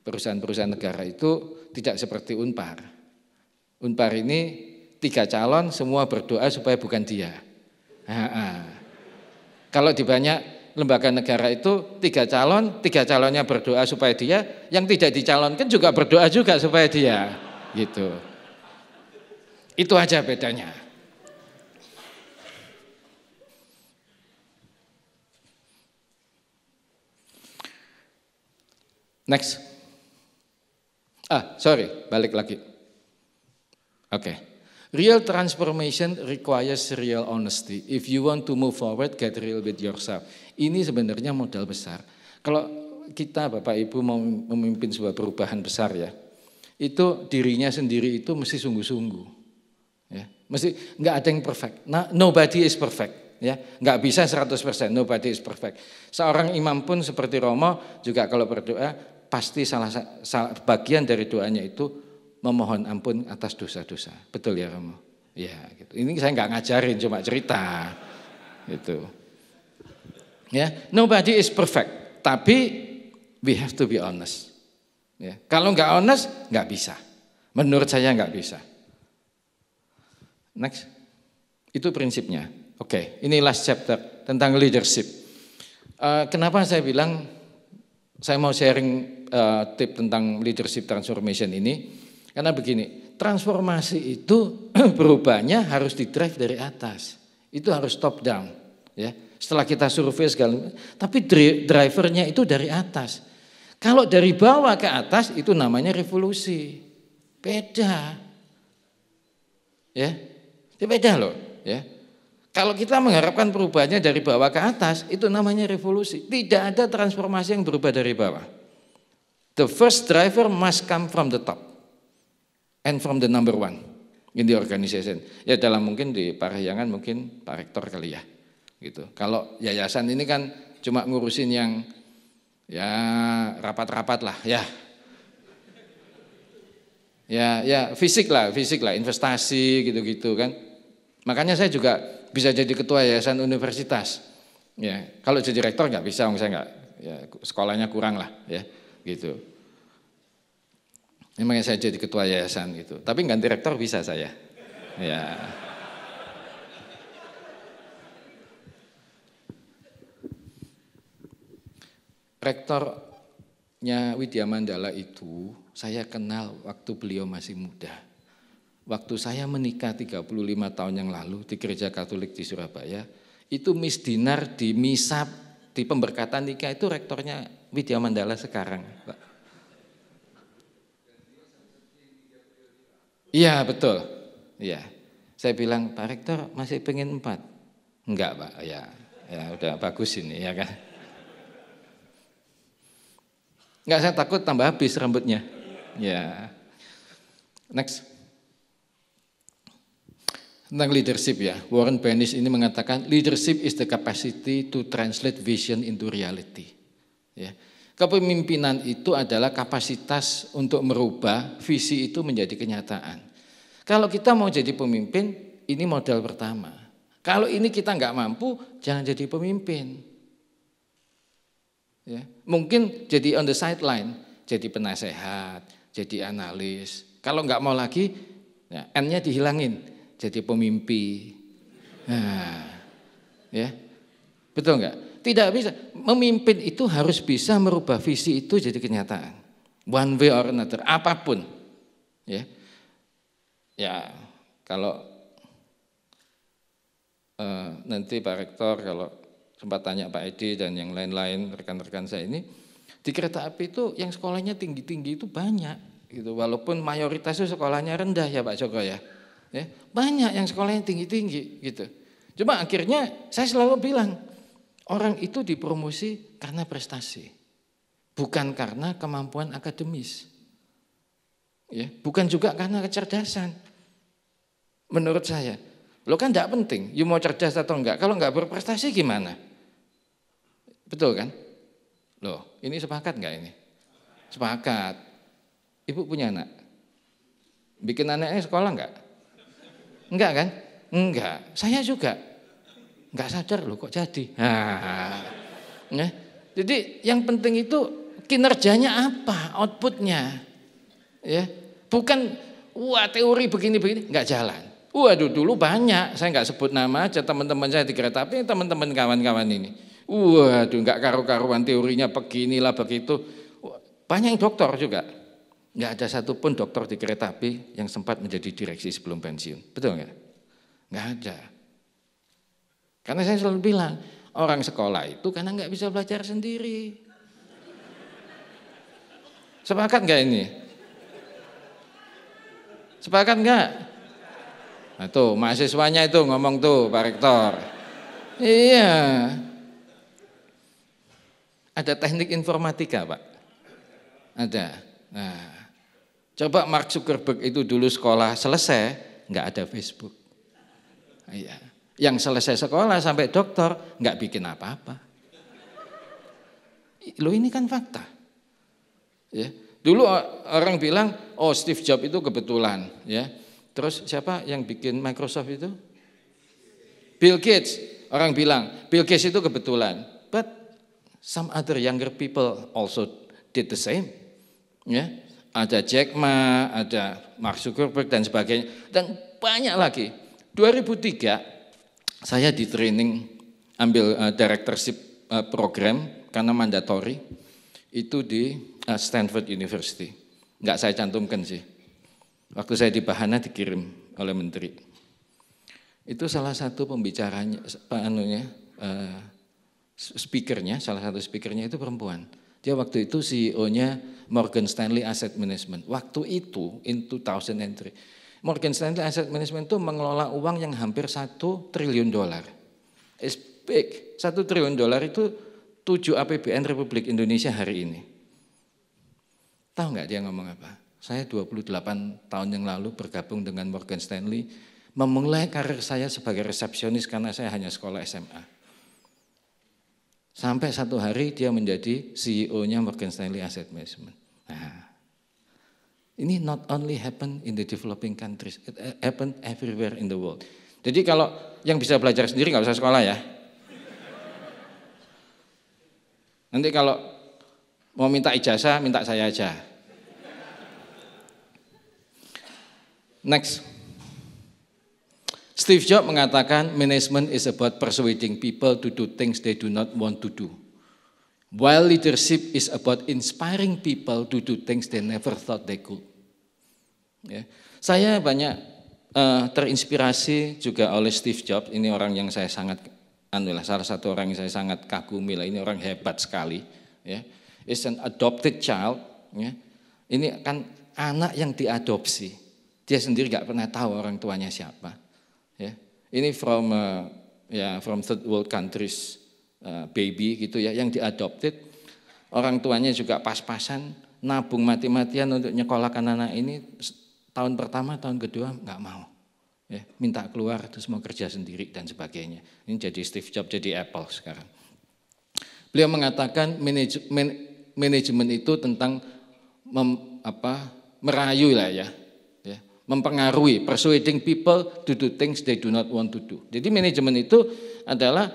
perusahaan-perusahaan negara itu tidak seperti Unpar. Unpar ini tiga calon semua berdoa supaya bukan dia. Ha -ha. Kalau di banyak lembaga negara itu tiga calon, tiga calonnya berdoa supaya dia, yang tidak dicalonkan juga berdoa juga supaya dia. Gitu. Itu aja bedanya. Next. Ah, sorry, balik lagi. Oke. Okay. Real transformation requires real honesty. If you want to move forward, get real with yourself. Ini sebenarnya modal besar. Kalau kita Bapak Ibu mau memimpin sebuah perubahan besar ya, itu dirinya sendiri itu mesti sungguh-sungguh. Ya, mesti nggak ada yang perfect. Nah, nobody is perfect. Ya, nggak bisa 100%, nobody is perfect. Seorang imam pun seperti Romo juga kalau berdoa pasti salah, salah bagian dari doanya itu memohon ampun atas dosa-dosa. Betul ya Romo? Ya, gitu. Ini saya nggak ngajarin, cuma cerita. itu Ya, nobody is perfect, tapi we have to be honest. Ya, kalau nggak honest, nggak bisa. Menurut saya nggak bisa. Next, itu prinsipnya. Oke, okay, ini last chapter tentang leadership. Uh, kenapa saya bilang saya mau sharing uh, tip tentang leadership transformation ini. Karena begini, transformasi itu berubahnya harus di-drive dari atas. Itu harus top down, ya. Setelah kita survei segala tapi drivernya itu dari atas. Kalau dari bawah ke atas itu namanya revolusi. Beda. Ya. Itu beda loh, ya. Kalau kita mengharapkan perubahannya dari bawah ke atas, itu namanya revolusi. Tidak ada transformasi yang berubah dari bawah. The first driver must come from the top and from the number one in the organization. Ya dalam mungkin di Parahyangan mungkin Pak Rektor kali ya. Gitu. Kalau yayasan ini kan cuma ngurusin yang ya rapat-rapat lah ya. Ya, ya fisik lah, fisik lah, investasi gitu-gitu kan. Makanya saya juga bisa jadi ketua yayasan universitas. Ya, kalau jadi rektor nggak bisa, saya nggak, ya, sekolahnya kurang lah, ya, gitu. Memangnya saya jadi ketua yayasan gitu, tapi ganti rektor bisa saya. Ya. Rektornya Widya Mandala itu saya kenal waktu beliau masih muda waktu saya menikah 35 tahun yang lalu di gereja Katolik di Surabaya, itu Miss Dinar di Misa di pemberkatan nikah itu rektornya Widya Mandala sekarang. Iya betul, iya. Saya bilang Pak Rektor masih pengen empat, enggak Pak, ya, ya udah bagus ini ya kan. Enggak saya takut tambah habis rambutnya, ya. Next. Tentang leadership ya, Warren Bennis ini mengatakan leadership is the capacity to translate vision into reality. Ya. Kepemimpinan itu adalah kapasitas untuk merubah visi itu menjadi kenyataan. Kalau kita mau jadi pemimpin, ini modal pertama. Kalau ini kita nggak mampu, jangan jadi pemimpin. Ya. Mungkin jadi on the sideline, jadi penasehat, jadi analis. Kalau nggak mau lagi, ya, N-nya dihilangin jadi pemimpi. Nah, ya. Betul enggak? Tidak bisa. Memimpin itu harus bisa merubah visi itu jadi kenyataan. One way or another, apapun. Ya. Ya, kalau uh, nanti Pak Rektor kalau sempat tanya Pak Edi dan yang lain-lain rekan-rekan saya ini di kereta api itu yang sekolahnya tinggi-tinggi itu banyak gitu walaupun mayoritas itu sekolahnya rendah ya Pak Joko ya Ya, banyak yang sekolahnya tinggi-tinggi gitu. Cuma akhirnya saya selalu bilang, orang itu dipromosi karena prestasi. Bukan karena kemampuan akademis. Ya, bukan juga karena kecerdasan. Menurut saya, lo kan tidak penting, you mau cerdas atau enggak. Kalau enggak berprestasi gimana? Betul kan? Loh, ini sepakat enggak ini? Sepakat. Ibu punya anak? Bikin anaknya sekolah enggak? Enggak kan? Enggak. Saya juga. Enggak sadar loh kok jadi. Nah. nah. Jadi yang penting itu kinerjanya apa, outputnya. Ya. Bukan wah teori begini-begini enggak jalan. Waduh dulu banyak, saya enggak sebut nama aja teman-teman saya di kereta api, teman-teman kawan-kawan ini. Waduh nggak karu-karuan teorinya beginilah begitu. Banyak yang dokter juga. Enggak ada satupun dokter di kereta api yang sempat menjadi direksi sebelum pensiun. Betul enggak? Enggak ada. Karena saya selalu bilang, orang sekolah itu karena nggak bisa belajar sendiri. Sepakat nggak ini? Sepakat nggak? Nah tuh, mahasiswanya itu ngomong tuh Pak Rektor. Iya. Ada teknik informatika Pak. Ada. Nah, Coba Mark Zuckerberg itu dulu sekolah selesai, nggak ada Facebook. Iya. Yang selesai sekolah sampai dokter nggak bikin apa-apa. Lo ini kan fakta. Ya. Dulu orang bilang, oh Steve Jobs itu kebetulan. Ya. Terus siapa yang bikin Microsoft itu? Bill Gates. Orang bilang, Bill Gates itu kebetulan. But some other younger people also did the same. Ya ada Jack Ma, ada Mark Zuckerberg dan sebagainya, dan banyak lagi. 2003 saya di training ambil uh, directorship uh, program karena mandatory itu di uh, Stanford University. Enggak saya cantumkan sih. Waktu saya di Bahana dikirim oleh menteri. Itu salah satu pembicaranya, anunya, uh, speakernya, salah satu speakernya itu perempuan dia waktu itu CEO-nya Morgan Stanley Asset Management. Waktu itu in 2003, Morgan Stanley Asset Management itu mengelola uang yang hampir satu triliun dolar. It's big. Satu triliun dolar itu tujuh APBN Republik Indonesia hari ini. Tahu nggak dia ngomong apa? Saya 28 tahun yang lalu bergabung dengan Morgan Stanley, memulai karir saya sebagai resepsionis karena saya hanya sekolah SMA. Sampai satu hari dia menjadi CEO-nya Morgan Stanley Asset Management. Nah, ini not only happen in the developing countries, it uh, happen everywhere in the world. Jadi kalau yang bisa belajar sendiri nggak usah sekolah ya. Nanti kalau mau minta ijazah, minta saya aja. Next. Steve Jobs mengatakan management is about persuading people to do things they do not want to do. While leadership is about inspiring people to do things they never thought they could. Ya. Saya banyak uh, terinspirasi juga oleh Steve Jobs. Ini orang yang saya sangat anulah salah satu orang yang saya sangat kagumi lah. Ini orang hebat sekali. Ya. Is an adopted child. Ya. Ini kan anak yang diadopsi. Dia sendiri gak pernah tahu orang tuanya siapa ini from uh, ya from third world countries uh, baby gitu ya yang diadopted orang tuanya juga pas-pasan nabung mati-matian untuk nyekolahkan anak ini tahun pertama tahun kedua nggak mau ya, minta keluar terus mau kerja sendiri dan sebagainya ini jadi Steve Jobs jadi Apple sekarang beliau mengatakan manajemen manajemen itu tentang mem, apa merayu lah ya mempengaruhi, persuading people to do things they do not want to do. Jadi manajemen itu adalah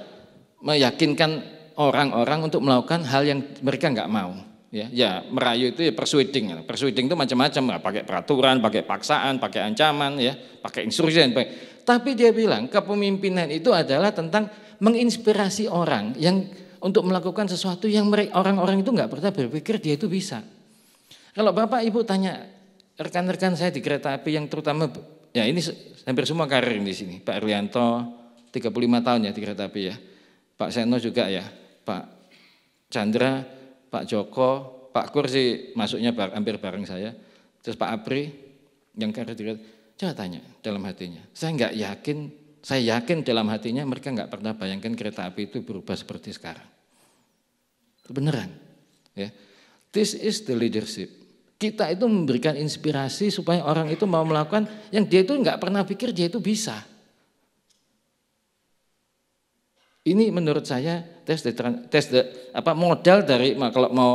meyakinkan orang-orang untuk melakukan hal yang mereka nggak mau. Ya, ya merayu itu ya persuading. Ya. Persuading itu macam-macam, ya. pakai peraturan, pakai paksaan, pakai ancaman, ya, pakai instruksi dan Tapi dia bilang kepemimpinan itu adalah tentang menginspirasi orang yang untuk melakukan sesuatu yang orang-orang itu nggak pernah berpikir dia itu bisa. Kalau bapak ibu tanya rekan-rekan saya di kereta api yang terutama ya ini hampir semua karir di sini. Pak Rianto 35 tahun ya di kereta api ya. Pak Seno juga ya, Pak Chandra, Pak Joko, Pak kursi masuknya bar, hampir bareng saya. Terus Pak Apri yang karir di kereta Coba tanya dalam hatinya. Saya nggak yakin, saya yakin dalam hatinya mereka nggak pernah bayangkan kereta api itu berubah seperti sekarang. Beneran. Ya. This is the leadership kita itu memberikan inspirasi supaya orang itu mau melakukan yang dia itu nggak pernah pikir dia itu bisa. Ini menurut saya tes de, tes de, apa modal dari kalau mau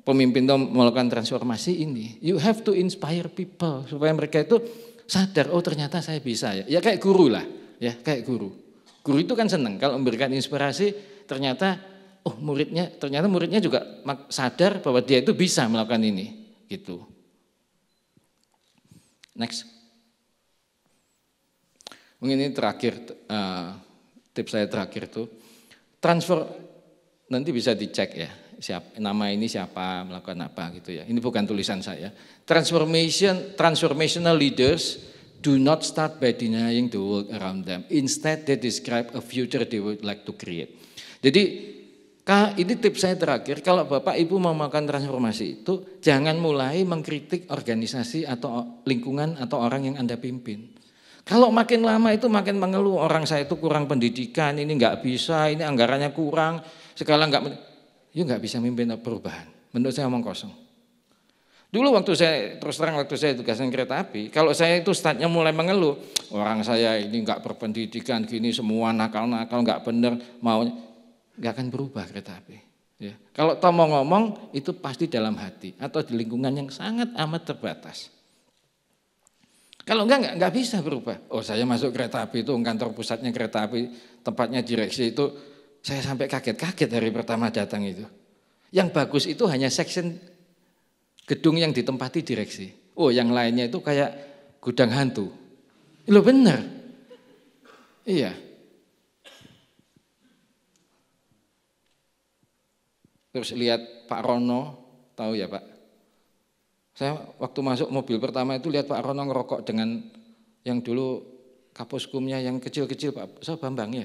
pemimpin itu melakukan transformasi ini. You have to inspire people supaya mereka itu sadar oh ternyata saya bisa ya. Ya kayak guru lah, ya kayak guru. Guru itu kan seneng kalau memberikan inspirasi ternyata oh muridnya ternyata muridnya juga sadar bahwa dia itu bisa melakukan ini gitu. Next. Mungkin ini terakhir uh, tips saya terakhir tuh transfer nanti bisa dicek ya siapa nama ini siapa melakukan apa gitu ya. Ini bukan tulisan saya. Transformation transformational leaders do not start by denying the world around them. Instead they describe a future they would like to create. Jadi ini tips saya terakhir, kalau Bapak Ibu mau melakukan transformasi itu, jangan mulai mengkritik organisasi atau lingkungan atau orang yang Anda pimpin. Kalau makin lama itu makin mengeluh, orang saya itu kurang pendidikan, ini nggak bisa, ini anggarannya kurang, segala nggak, ya nggak bisa mimpin perubahan. Menurut saya omong kosong. Dulu waktu saya terus terang waktu saya tugasnya kereta api, kalau saya itu startnya mulai mengeluh, orang saya ini nggak berpendidikan gini semua nakal-nakal nggak bener maunya, nggak akan berubah kereta api. Ya. Kalau mau ngomong itu pasti dalam hati atau di lingkungan yang sangat amat terbatas. Kalau enggak, enggak, enggak bisa berubah. Oh saya masuk kereta api itu, kantor pusatnya kereta api, tempatnya direksi itu, saya sampai kaget-kaget dari pertama datang itu. Yang bagus itu hanya section gedung yang ditempati direksi. Oh yang lainnya itu kayak gudang hantu. Lo bener. Iya, terus lihat Pak Rono, tahu ya Pak? Saya waktu masuk mobil pertama itu lihat Pak Rono ngerokok dengan yang dulu kumnya yang kecil-kecil Pak, saya so, Bambang ya?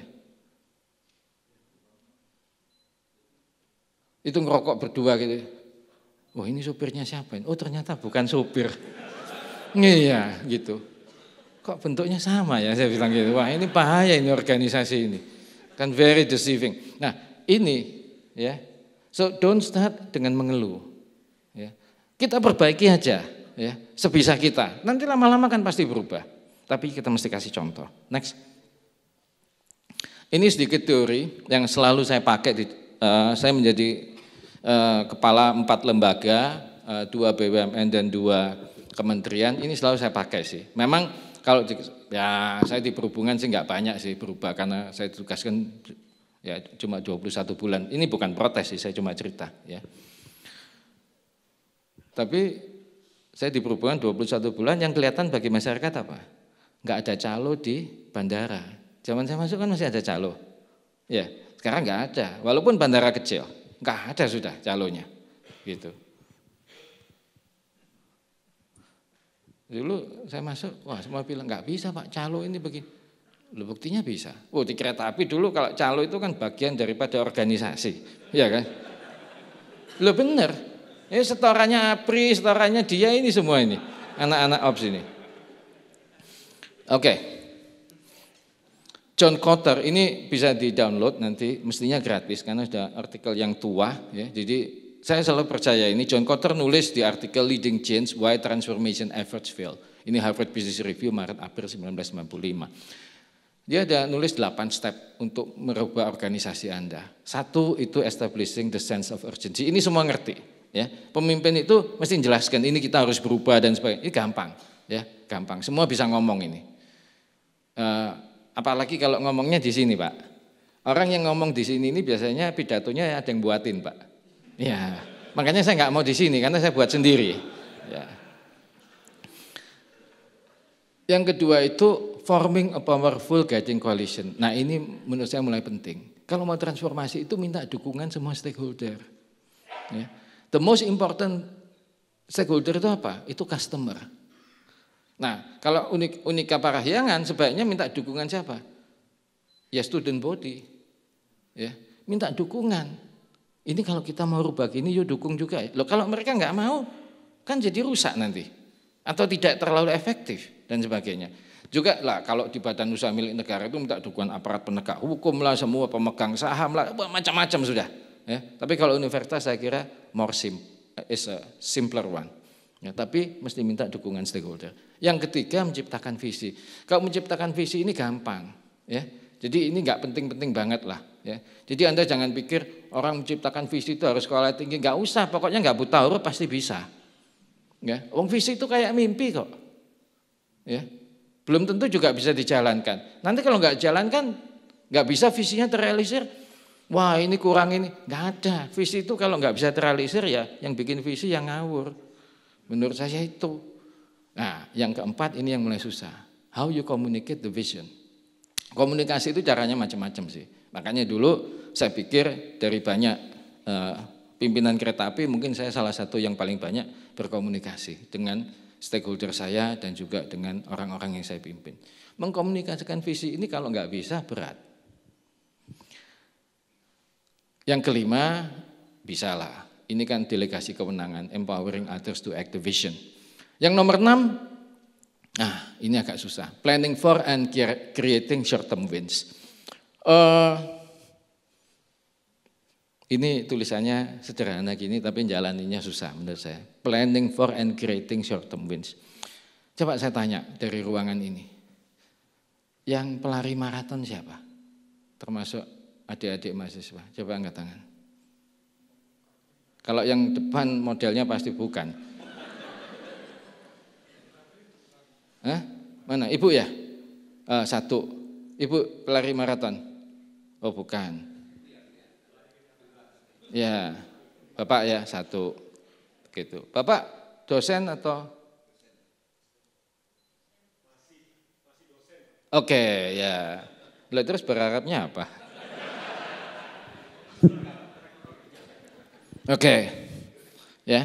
Itu ngerokok berdua gitu. Wah ini supirnya siapa Oh ternyata bukan supir. iya gitu. Kok bentuknya sama ya saya bilang gitu. Wah ini bahaya ini organisasi ini. Kan very deceiving. Nah ini ya So don't start dengan mengeluh. Ya. Kita perbaiki aja ya, sebisa kita. Nanti lama-lama kan pasti berubah. Tapi kita mesti kasih contoh. Next. Ini sedikit teori yang selalu saya pakai di uh, saya menjadi uh, kepala empat lembaga, uh, dua BUMN dan dua kementerian. Ini selalu saya pakai sih. Memang kalau ya saya di perhubungan sih nggak banyak sih berubah karena saya tugaskan ya cuma 21 bulan. Ini bukan protes sih, saya cuma cerita ya. Tapi saya di perhubungan 21 bulan yang kelihatan bagi masyarakat apa? Enggak ada calo di bandara. Zaman saya masuk kan masih ada calo. Ya, sekarang enggak ada. Walaupun bandara kecil, enggak ada sudah calonya. Gitu. Dulu saya masuk, wah semua bilang enggak bisa Pak Calo ini begini. Lu buktinya bisa. Oh di kereta api dulu kalau calo itu kan bagian daripada organisasi, ya kan? Lu bener. Ini eh, setorannya Apri, setorannya dia ini semua ini, anak-anak ops ini. Oke. Okay. John Cotter ini bisa di download nanti mestinya gratis karena sudah artikel yang tua ya. Jadi saya selalu percaya ini John Cotter nulis di artikel Leading Change Why Transformation Efforts Fail. Ini Harvard Business Review Maret April 1995. Dia ada nulis 8 step untuk merubah organisasi Anda. Satu itu establishing the sense of urgency. Ini semua ngerti, ya. Pemimpin itu mesti jelaskan ini kita harus berubah dan sebagainya. Ini gampang, ya, gampang. Semua bisa ngomong ini. Uh, apalagi kalau ngomongnya di sini, Pak. Orang yang ngomong di sini ini biasanya pidatonya ada yang buatin, Pak. Ya, makanya saya nggak mau di sini karena saya buat sendiri. Ya. Yang kedua itu forming a powerful guiding coalition. Nah ini menurut saya mulai penting. Kalau mau transformasi itu minta dukungan semua stakeholder. Ya. The most important stakeholder itu apa? Itu customer. Nah kalau unik unika parahyangan sebaiknya minta dukungan siapa? Ya student body. Ya minta dukungan. Ini kalau kita mau rubah gini yuk dukung juga. Ya. Loh kalau mereka nggak mau kan jadi rusak nanti atau tidak terlalu efektif dan sebagainya. Juga lah kalau di badan usaha milik negara itu minta dukungan aparat penegak hukum lah, semua pemegang saham lah, macam-macam sudah. Ya, tapi kalau universitas saya kira more simple, eh, is a simpler one. Ya, tapi mesti minta dukungan stakeholder. Yang ketiga menciptakan visi. Kalau menciptakan visi ini gampang, ya. Jadi ini nggak penting-penting banget lah. Ya. Jadi anda jangan pikir orang menciptakan visi itu harus sekolah tinggi, nggak usah. Pokoknya nggak buta huruf pasti bisa. Ya. Wong visi itu kayak mimpi kok. Ya belum tentu juga bisa dijalankan. Nanti kalau nggak jalankan, nggak bisa visinya terrealisir, wah ini kurang ini, nggak ada. Visi itu kalau nggak bisa terrealisir ya, yang bikin visi yang ngawur. Menurut saya itu. Nah, yang keempat ini yang mulai susah. How you communicate the vision. Komunikasi itu caranya macam-macam sih. Makanya dulu saya pikir dari banyak eh, pimpinan kereta api mungkin saya salah satu yang paling banyak berkomunikasi dengan stakeholder saya dan juga dengan orang-orang yang saya pimpin. Mengkomunikasikan visi ini kalau nggak bisa berat. Yang kelima, bisalah. Ini kan delegasi kewenangan, empowering others to act the vision. Yang nomor enam, nah ini agak susah. Planning for and creating short term wins. Uh, ini tulisannya sederhana gini tapi jalaninya susah menurut saya. Planning for and creating short term wins. Coba saya tanya dari ruangan ini. Yang pelari maraton siapa? Termasuk adik-adik mahasiswa. Coba angkat tangan. Kalau yang depan modelnya pasti bukan. Hah? Mana? Ibu ya? Uh, satu. Ibu pelari maraton. Oh bukan. Ya, Bapak ya satu, gitu. Bapak dosen atau? Oke, okay, ya. Lalu terus berharapnya apa? Oke, okay. ya.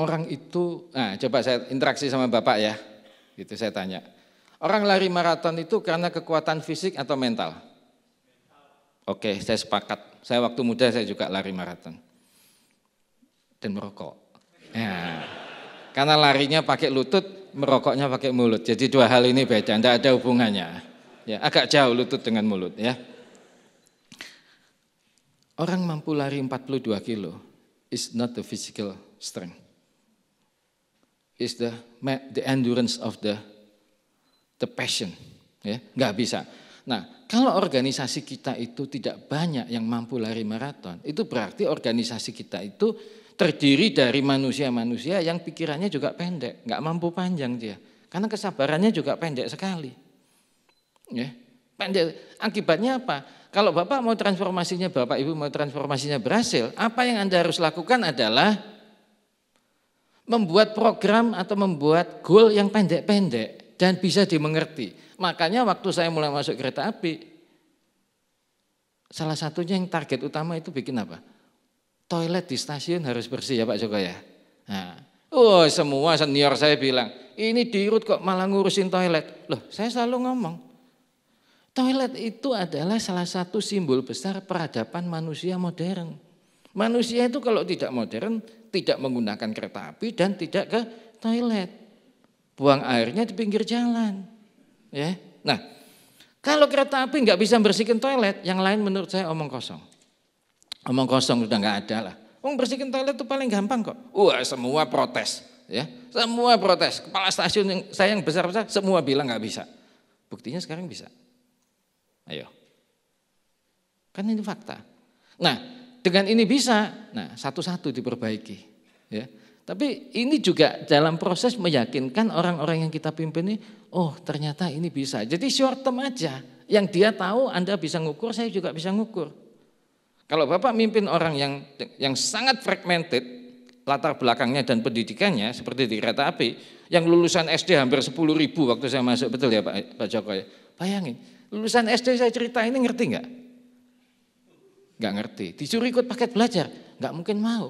Orang itu, nah coba saya interaksi sama Bapak ya, itu saya tanya. Orang lari maraton itu karena kekuatan fisik atau mental? Oke, saya sepakat. Saya waktu muda saya juga lari maraton. Dan merokok. Ya. Karena larinya pakai lutut, merokoknya pakai mulut. Jadi dua hal ini beda, tidak ada hubungannya. Ya, agak jauh lutut dengan mulut ya. Orang mampu lari 42 kilo is not the physical strength. Is the the endurance of the the passion, ya, nggak bisa. Nah, kalau organisasi kita itu tidak banyak yang mampu lari maraton, itu berarti organisasi kita itu terdiri dari manusia-manusia yang pikirannya juga pendek, nggak mampu panjang dia. Karena kesabarannya juga pendek sekali. Ya, pendek. Akibatnya apa? Kalau Bapak mau transformasinya, Bapak Ibu mau transformasinya berhasil, apa yang Anda harus lakukan adalah membuat program atau membuat goal yang pendek-pendek dan bisa dimengerti. Makanya waktu saya mulai masuk kereta api, salah satunya yang target utama itu bikin apa? Toilet di stasiun harus bersih ya Pak Joko ya. Nah, oh semua senior saya bilang, ini dirut kok malah ngurusin toilet. Loh saya selalu ngomong, toilet itu adalah salah satu simbol besar peradaban manusia modern. Manusia itu kalau tidak modern, tidak menggunakan kereta api dan tidak ke toilet. Buang airnya di pinggir jalan. Ya. Nah, kalau kereta api nggak bisa bersihkan toilet, yang lain menurut saya omong kosong. Omong kosong sudah nggak ada lah. Omong bersihkan toilet itu paling gampang kok. Wah semua protes, ya semua protes. Kepala stasiun yang saya yang besar besar semua bilang nggak bisa. Buktinya sekarang bisa. Ayo, kan ini fakta. Nah dengan ini bisa, nah satu-satu diperbaiki. Ya. Tapi ini juga dalam proses meyakinkan orang-orang yang kita pimpin ini, oh ternyata ini bisa. Jadi short term aja, yang dia tahu Anda bisa ngukur, saya juga bisa ngukur. Kalau Bapak mimpin orang yang yang sangat fragmented, latar belakangnya dan pendidikannya, seperti di kereta api, yang lulusan SD hampir 10 ribu waktu saya masuk, betul ya Pak, Pak Joko ya? Bayangin, lulusan SD saya cerita ini ngerti nggak? Nggak ngerti, disuruh ikut paket belajar, nggak mungkin mau.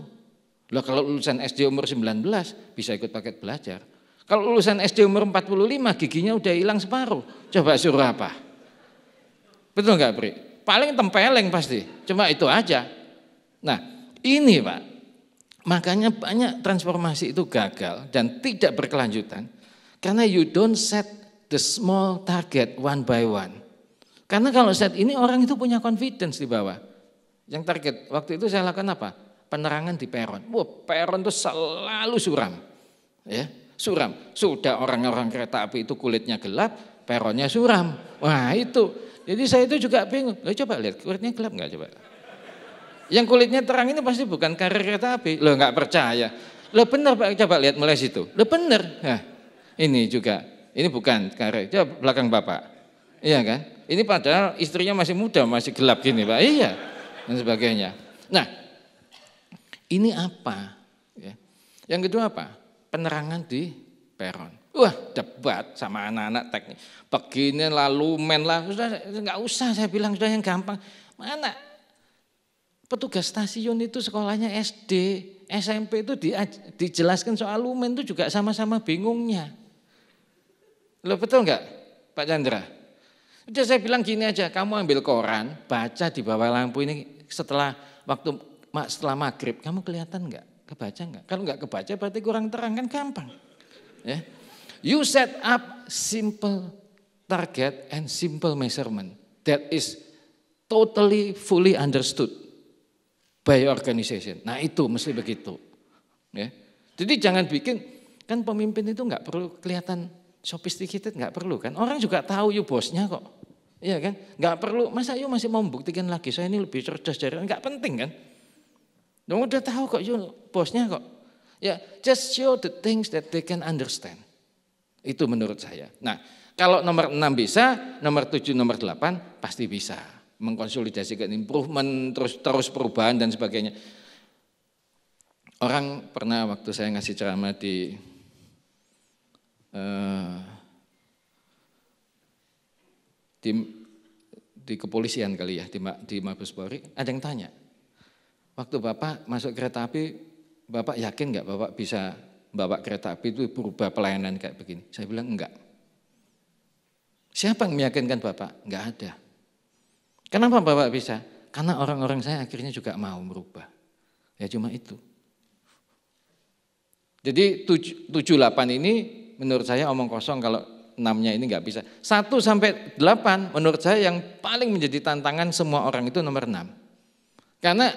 Loh, kalau lulusan SD umur 19 bisa ikut paket belajar. Kalau lulusan SD umur 45 giginya udah hilang separuh. Coba suruh apa? Betul nggak Pri? Paling tempeleng pasti. Cuma itu aja. Nah ini Pak. Makanya banyak transformasi itu gagal dan tidak berkelanjutan. Karena you don't set the small target one by one. Karena kalau set ini orang itu punya confidence di bawah. Yang target waktu itu saya lakukan apa? penerangan di Peron. Wah, Peron itu selalu suram. Ya, suram. Sudah orang-orang kereta api itu kulitnya gelap, peronnya suram. Wah, itu. Jadi saya itu juga bingung. Loh, coba lihat kulitnya gelap nggak coba? Yang kulitnya terang ini pasti bukan karir kereta api. Loh, nggak percaya. Loh, benar Pak, coba lihat mulai situ. Loh, benar. Nah, ini juga. Ini bukan karir. Coba belakang Bapak. Iya kan? Ini padahal istrinya masih muda, masih gelap gini Pak. Iya. Dan sebagainya. Nah, ini apa? Ya. Yang kedua apa? Penerangan di peron. Wah debat sama anak-anak teknik. Begini lalu men lah. Sudah nggak usah saya bilang sudah yang gampang. Mana petugas stasiun itu sekolahnya SD, SMP itu di, dijelaskan soal lumen itu juga sama-sama bingungnya. Lo betul nggak Pak Chandra? Udah saya bilang gini aja, kamu ambil koran, baca di bawah lampu ini setelah waktu mak setelah maghrib kamu kelihatan nggak kebaca nggak kalau nggak kebaca berarti kurang terang kan gampang ya you set up simple target and simple measurement that is totally fully understood by organization nah itu mesti begitu ya jadi jangan bikin kan pemimpin itu nggak perlu kelihatan sophisticated nggak perlu kan orang juga tahu you bosnya kok Iya kan? Nggak perlu, masa yuk masih mau membuktikan lagi, saya ini lebih cerdas dari nggak penting kan? Dong udah tahu kok you, bosnya kok. Ya, just show the things that they can understand. Itu menurut saya. Nah, kalau nomor 6 bisa, nomor 7, nomor 8 pasti bisa. Mengkonsolidasikan improvement, terus terus perubahan dan sebagainya. Orang pernah waktu saya ngasih ceramah di uh, di di kepolisian kali ya, di, di Mabes Polri, ada yang tanya, Waktu Bapak masuk kereta api, Bapak yakin nggak Bapak bisa bawa kereta api itu berubah pelayanan kayak begini? Saya bilang enggak. Siapa yang meyakinkan Bapak? Enggak ada. Kenapa Bapak bisa? Karena orang-orang saya akhirnya juga mau merubah. Ya cuma itu. Jadi 78 ini menurut saya omong kosong kalau enamnya ini nggak bisa. 1 sampai 8 menurut saya yang paling menjadi tantangan semua orang itu nomor 6. Karena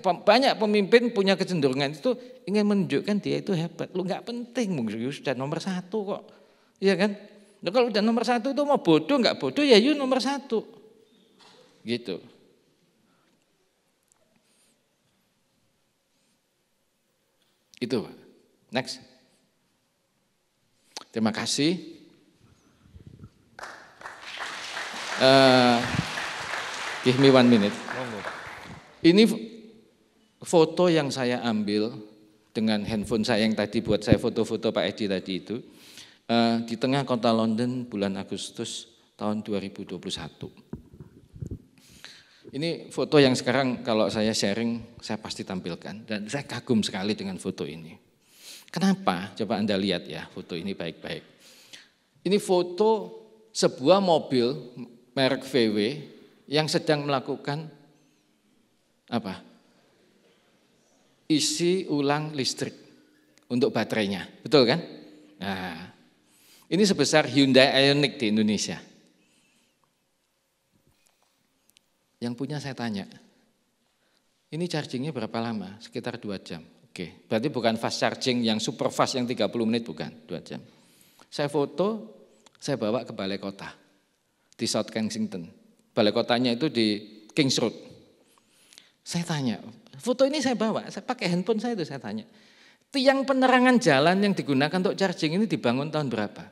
banyak pemimpin punya kecenderungan itu ingin menunjukkan dia itu hebat. Lu nggak penting, Yus dan nomor satu kok. Iya kan? Nah, kalau udah nomor satu itu mau bodoh nggak bodoh ya you nomor satu. Gitu. Itu Next. Terima kasih. Uh, give me one minute. Ini foto yang saya ambil dengan handphone saya yang tadi buat saya foto-foto Pak Edi tadi itu eh, di tengah kota London bulan Agustus tahun 2021. Ini foto yang sekarang kalau saya sharing saya pasti tampilkan dan saya kagum sekali dengan foto ini. Kenapa? Coba Anda lihat ya foto ini baik-baik. Ini foto sebuah mobil merek VW yang sedang melakukan apa? Isi ulang listrik untuk baterainya, betul kan? Nah, ini sebesar Hyundai Ioniq di Indonesia. Yang punya saya tanya, ini chargingnya berapa lama? Sekitar dua jam. Oke, berarti bukan fast charging yang super fast yang 30 menit, bukan, dua jam. Saya foto, saya bawa ke balai kota di South Kensington. Balai kotanya itu di Kings Road. Saya tanya, foto ini saya bawa, saya pakai handphone saya itu saya tanya. Tiang penerangan jalan yang digunakan untuk charging ini dibangun tahun berapa?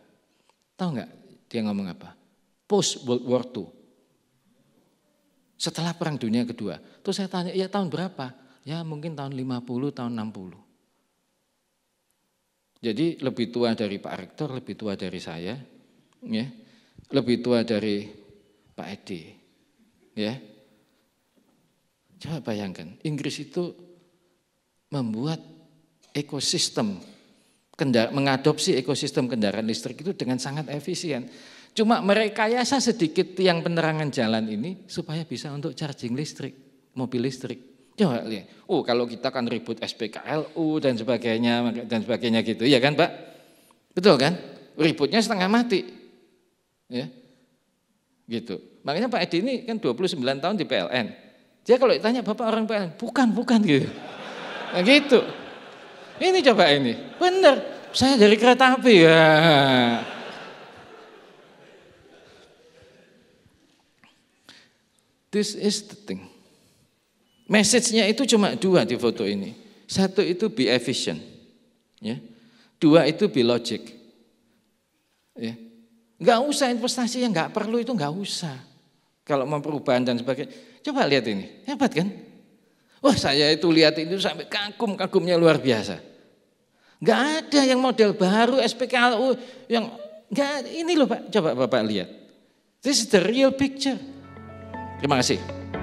Tahu nggak dia ngomong apa? Post World War II. Setelah Perang Dunia Kedua. Terus saya tanya, ya tahun berapa? Ya mungkin tahun 50, tahun 60. Jadi lebih tua dari Pak Rektor, lebih tua dari saya, ya, lebih tua dari Pak Edi, ya. Coba bayangkan, Inggris itu membuat ekosistem mengadopsi ekosistem kendaraan listrik itu dengan sangat efisien. Cuma mereka merekayasa sedikit yang penerangan jalan ini supaya bisa untuk charging listrik, mobil listrik. Coba lihat. Oh, kalau kita kan ribut SPKLU dan sebagainya dan sebagainya gitu, ya kan, Pak? Betul kan? Ributnya setengah mati. Ya. Gitu. Makanya Pak Edi ini kan 29 tahun di PLN. Dia kalau ditanya bapak orang PLN, bukan, bukan gitu. Nah, gitu. Ini coba ini, benar. Saya dari kereta api ya. This is the thing. Message-nya itu cuma dua di foto ini. Satu itu be efficient. Ya. Dua itu be logic. Ya. Enggak usah investasi yang enggak perlu itu enggak usah. Kalau mau perubahan dan sebagainya. Coba lihat ini, hebat kan? Wah saya itu lihat ini sampai kagum-kagumnya luar biasa. Gak ada yang model baru SPKLU yang gak ini loh Pak. Coba Bapak lihat. This is the real picture. Terima kasih.